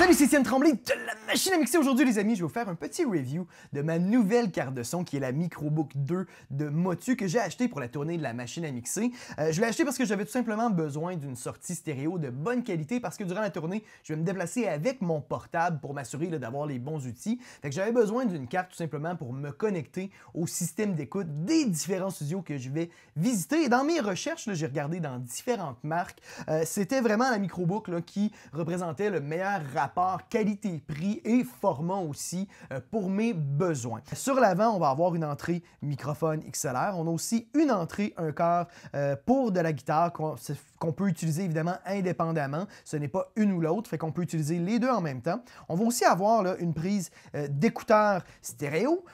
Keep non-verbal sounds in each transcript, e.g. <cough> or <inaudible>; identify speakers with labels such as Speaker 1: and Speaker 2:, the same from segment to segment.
Speaker 1: Salut, c'est Tremblay de la machine à mixer. Aujourd'hui, les amis, je vais vous faire un petit review de ma nouvelle carte de son qui est la Microbook 2 de Motu que j'ai acheté pour la tournée de la machine à mixer. Euh, je l'ai acheté parce que j'avais tout simplement besoin d'une sortie stéréo de bonne qualité parce que durant la tournée, je vais me déplacer avec mon portable pour m'assurer d'avoir les bons outils. Fait que j'avais besoin d'une carte tout simplement pour me connecter au système d'écoute des différents studios que je vais visiter. dans mes recherches, j'ai regardé dans différentes marques. Euh, c'était vraiment la Microbook qui représentait le meilleur rapport qualité-prix et format aussi euh, pour mes besoins. Sur l'avant, on va avoir une entrée microphone XLR. On a aussi une entrée, un cœur euh, pour de la guitare qu'on peut utiliser évidemment indépendamment. Ce n'est pas une ou l'autre, fait qu'on peut utiliser les deux en même temps. On va aussi avoir une prise euh, d'écouteur stéréo.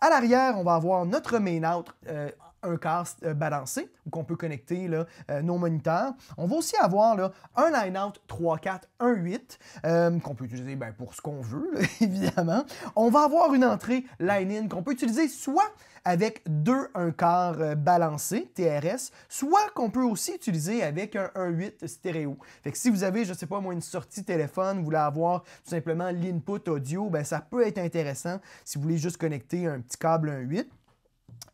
Speaker 1: À l'arrière, on va avoir notre main out un quart euh, balancé, ou qu'on peut connecter euh, nos moniteurs. On va aussi avoir un line-out 3-4, 1-8, euh, qu'on peut utiliser ben, pour ce qu'on veut, <laughs> évidemment. On va avoir une entrée line-in qu'on peut utiliser soit avec deux un quart balancé TRS, soit qu'on peut aussi utiliser avec un 1.8 stéréo. si vous avez, je sais pas moi, une sortie téléphone, vous voulez avoir tout simplement l'input audio, ben ça peut être intéressant si vous voulez juste connecter un petit câble 1/8.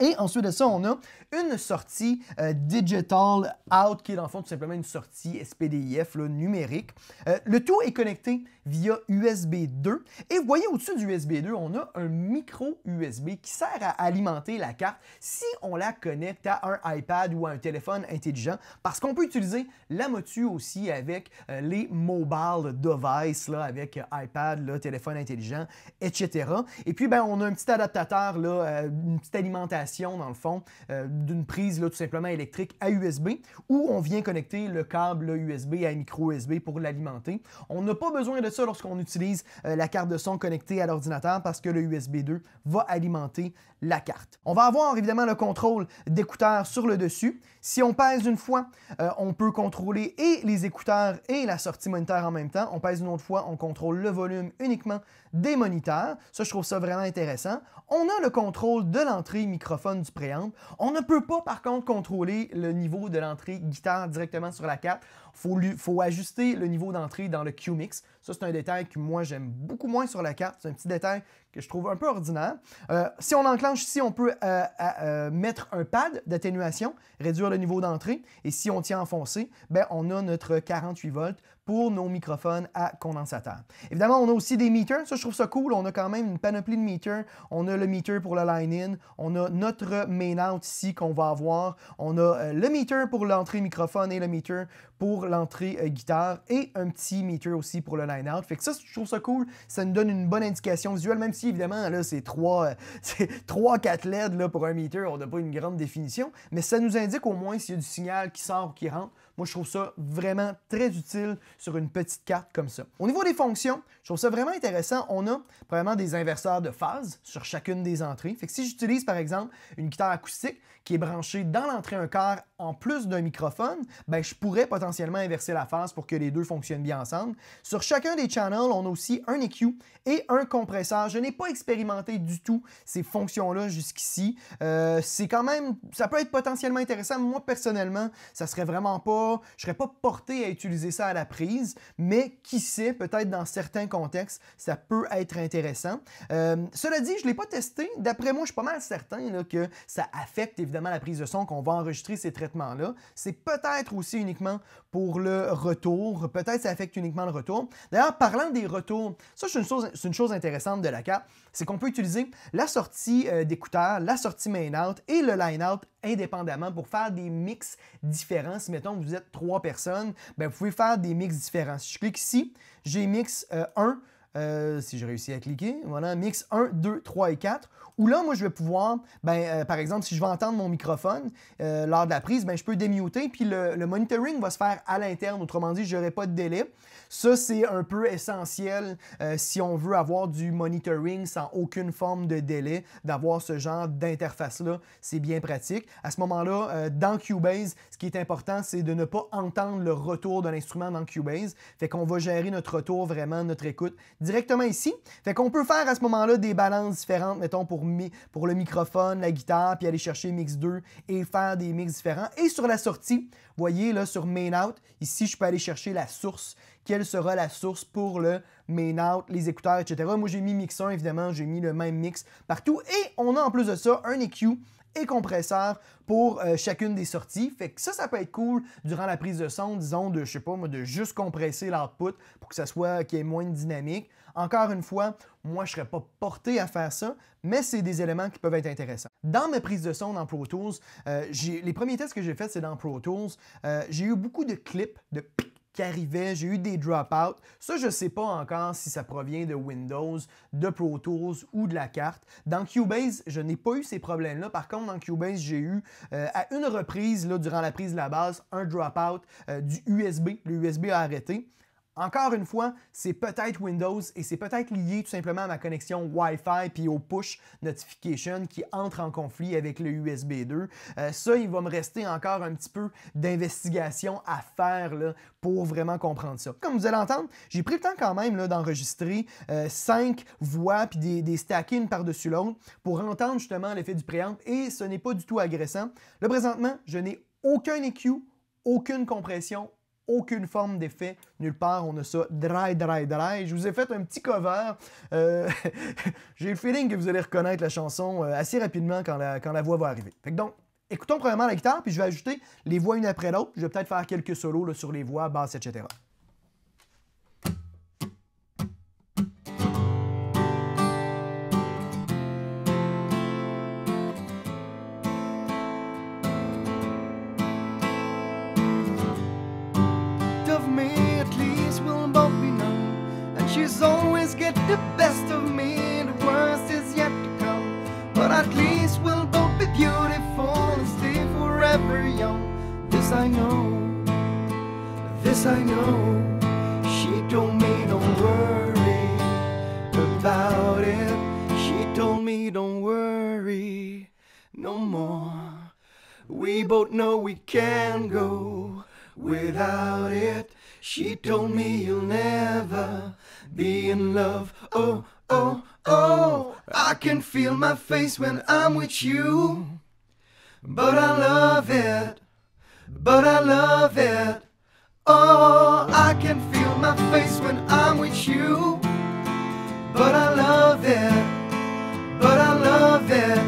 Speaker 1: Et ensuite de ça, on a une sortie euh, Digital Out, qui est dans le fond tout simplement une sortie SPDIF là, numérique. Euh, le tout est connecté via USB 2. Et vous voyez au-dessus du USB 2, on a un micro USB qui sert à alimenter la carte si on la connecte à un iPad ou à un téléphone intelligent, parce qu'on peut utiliser la Motu aussi avec euh, les mobile devices, avec iPad, téléphone intelligent, etc. Et puis, ben, on a un petit adaptateur, là, une petite alimentation dans le fond, euh, d'une prise tout simplement électrique à USB, où on vient connecter le câble USB à micro USB pour l'alimenter. On n'a pas besoin de ça lorsqu'on utilise euh, la carte de son connectée à l'ordinateur parce que le USB 2 va alimenter la carte. On va avoir évidemment le contrôle d'écouteurs sur le dessus. Si on pèse une fois, euh, on peut contrôler et les écouteurs et la sortie monétaire en même temps. On pèse une autre fois, on contrôle le volume uniquement des moniteurs. Ça, je trouve ça vraiment intéressant. On a le contrôle de l'entrée du préamble. On ne peut pas, par contre, contrôler le niveau de l'entrée guitare directement sur la carte. Il faut, ajuster le niveau d'entrée dans le QMix. Ça, c'est un détail que moi, j'aime beaucoup moins sur la carte. C'est un petit détail que je trouve un peu ordinaire. Euh, si on enclenche ici, on peut euh, euh, mettre un pad d'atténuation, réduire le niveau d'entrée. Et si on tient enfoncé, ben, on a notre 48 volts pour nos microphones à condensateur. Évidemment, on a aussi des meters. Ça, je trouve ça cool. On a quand même une panoplie de meters. On a le meter pour le line-in. On a notre main-out ici qu'on va avoir. On a le meter pour l'entrée microphone et le meter pour l'entrée guitare. Et un petit meter aussi pour le line-out. Fait que ça, je trouve ça cool. Ça nous donne une bonne indication visuelle, même si évidemment, là, c'est 3, 4 LED là, pour un meter, on n'a pas une grande définition, mais ça nous indique au moins s'il y a du signal qui sort ou qui rentre moi, je trouve ça vraiment très utile sur une petite carte comme ça. Au niveau des fonctions, je trouve ça vraiment intéressant. On a probablement des inverseurs de phase sur chacune des entrées. Fait si j'utilise par exemple une guitare acoustique qui est branchée dans l'entrée un quart en plus d'un microphone, ben, je pourrais potentiellement inverser la phase pour que les deux fonctionnent bien ensemble. Sur chacun des channels, on a aussi un EQ et un compresseur. Je n'ai pas expérimenté du tout ces fonctions-là jusqu'ici. Euh, c'est quand même, ça peut être potentiellement intéressant. Moi, personnellement, ça serait vraiment pas je je serais pas porté à utiliser ça à la prise, mais qui sait, peut-être dans certains contextes, ça peut être intéressant. Euh, cela dit, je ne l'ai pas testé. D'après moi, je suis pas mal certain que ça affecte évidemment la prise de son, qu'on va enregistrer ces traitements-là. C'est peut-être aussi uniquement pour le retour. Peut-être ça affecte uniquement le retour. D'ailleurs, parlant des retours, ça, c'est une chose, intéressante de la carte, c'est qu'on peut utiliser la sortie d'écouteur, d'écouteurs, la sortie main-out et le line-out indépendamment pour faire des mix différents. Si, mettons, vous êtes trois personnes, ben, vous pouvez faire des mix différents. Si je clique ici, j'ai mix 1, euh, euh, si j'ai réussi à cliquer, voilà, mix 1, 2, 3 et 4, où là, moi, je vais pouvoir, ben, euh, par exemple, si je veux entendre mon microphone euh, lors de la prise, ben, je peux démuter, puis le, monitoring va se faire à l'interne, autrement dit, je n'aurai pas de délai. Ça, c'est un peu essentiel si on veut avoir du monitoring sans aucune forme de délai, d'avoir ce genre d'interface-là, c'est bien pratique. À ce moment-là, dans Cubase, ce qui est important, c'est de ne pas entendre le retour de l'instrument dans Cubase, fait qu'on va gérer notre retour, vraiment, notre écoute directement ici. Fait qu'on peut faire à ce moment-là des balances différentes, mettons pour, pour le microphone, la guitare, puis aller chercher mix 2 et faire des mix différents. Et sur la sortie, voyez là sur main out, ici je peux aller chercher la source. Quelle sera la source pour le main out, les écouteurs, etc. Moi j'ai mis mix 1 évidemment, j'ai mis le même mix partout. Et on a en plus de ça un EQ et compresseur pour euh, chacune des sorties. Fait que ça, ça peut être cool durant la prise de son, disons, de, je sais pas, moi, de juste compresser l'output pour que ça soit, qu'il y ait moins de dynamique. Encore une fois, moi, je serais pas porté à faire ça, mais c'est des éléments qui peuvent être intéressants. Dans mes prises de son dans Pro Tools, euh, les premiers tests que j'ai faits, c'est dans Pro Tools. Euh, j'ai eu beaucoup de clips, de qui arrivait, j'ai eu des dropouts. Ça, je ne sais pas encore si ça provient de Windows, de Pro Tools ou de la carte. Dans Cubase, je n'ai pas eu ces problèmes-là. Par contre, dans Cubase, j'ai eu euh, à une reprise, là, durant la prise de la base, un dropout out euh, du USB. Le USB a arrêté. Encore une fois, c'est peut-être Windows et c'est peut-être lié tout simplement à ma connexion Wi-Fi puis au push notification qui entre en conflit avec le USB 2. Euh, ça, il va me rester encore un petit peu d'investigation à faire pour vraiment comprendre ça. Comme vous allez entendre, j'ai pris le temps quand même d'enregistrer euh, cinq voix puis des, stackings par-dessus l'autre pour entendre justement l'effet du préamp et ce n'est pas du tout agressant. Le présentement, je n'ai aucun EQ, aucune compression, aucune forme d'effet nulle part. On a ça dry, dry, dry. Je vous ai fait un petit cover. Euh, <laughs> j'ai le feeling que vous allez reconnaître la chanson euh, assez rapidement quand la, voix va arriver. donc, écoutons premièrement la guitare, puis je vais ajouter les voix une après l'autre. Je vais peut-être faire quelques solos sur les voix, basses, etc.
Speaker 2: Memories always get the best of me The worst is yet to come But at least we'll both be beautiful And stay forever young This I know This I know She told me don't worry About it She told me don't worry No more We both know we can go Without it she told me you'll never be in love. Oh, oh, oh, I can feel my face when I'm with you. But I love it, but I love it. Oh, I can feel my face when I'm with you. But I love it, but I love it.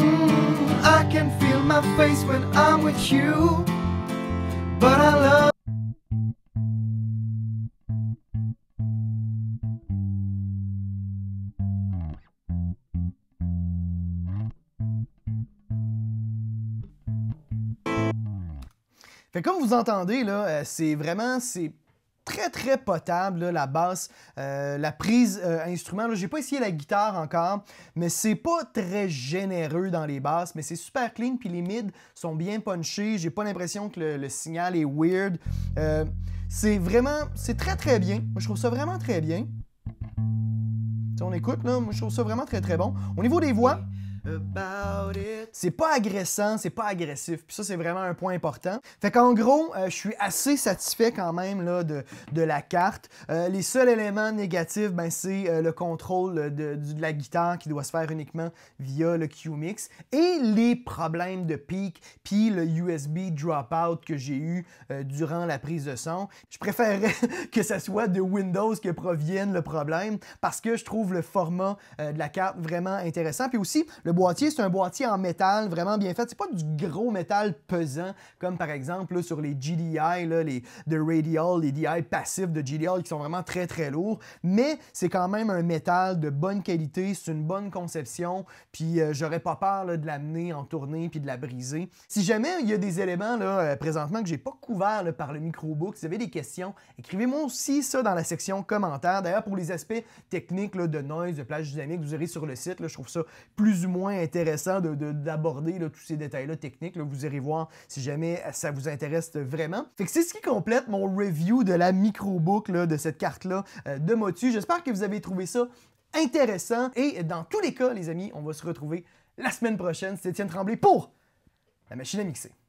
Speaker 2: Mm, I can feel my face when I'm with you. But I love
Speaker 1: comme vous entendez, là, euh, c'est vraiment c'est très très potable la basse, euh, la prise euh, instrument. J'ai pas essayé la guitare encore, mais c'est pas très généreux dans les basses, mais c'est super clean puis les mids sont bien punchés. J'ai pas l'impression que le, signal est weird. c'est vraiment, c'est très très bien. je trouve ça vraiment très bien. on écoute là, moi, je trouve ça vraiment très très bon. Au niveau des voix. C'est pas agressant, c'est pas agressif. Puis ça, c'est vraiment un point important. Fait qu'en gros, euh, je suis assez satisfait quand même là, de, la carte. Euh, les seuls éléments négatifs, ben, c'est euh, le contrôle de, de, la guitare qui doit se faire uniquement via le Q-Mix et les problèmes de peak puis le USB dropout que j'ai eu durant la prise de son. Je préférerais <laughs> que ça soit de Windows que provienne le problème parce que je trouve le format de la carte vraiment intéressant. Puis aussi, le boîtier, c'est un boîtier en métal vraiment bien fait. C'est pas du gros métal pesant, comme par exemple sur les GDI, les de Radial, les DI passifs de GDI qui sont vraiment très très lourds, mais c'est quand même un métal de bonne qualité, c'est une bonne conception, puis euh, j'aurais pas peur de l'amener en tournée puis de la briser. Si jamais il y a des éléments là, euh, présentement que j'ai pas couvert par le microbook, si vous avez des questions, écrivez-moi aussi ça dans la section commentaires. D'ailleurs, pour les aspects techniques de noise, de plage dynamique, vous irez sur le site, je trouve ça plus ou moins intéressant d'aborder de, tous ces détails-là techniques. vous irez voir si jamais ça vous intéresse vraiment. c'est ce qui complète mon review de la microbook boucle de cette carte-là euh, de Motu. J'espère que vous avez trouvé ça intéressant. Et dans tous les cas, les amis, on va se retrouver la semaine prochaine. C'est Étienne Tremblay pour la machine à mixer.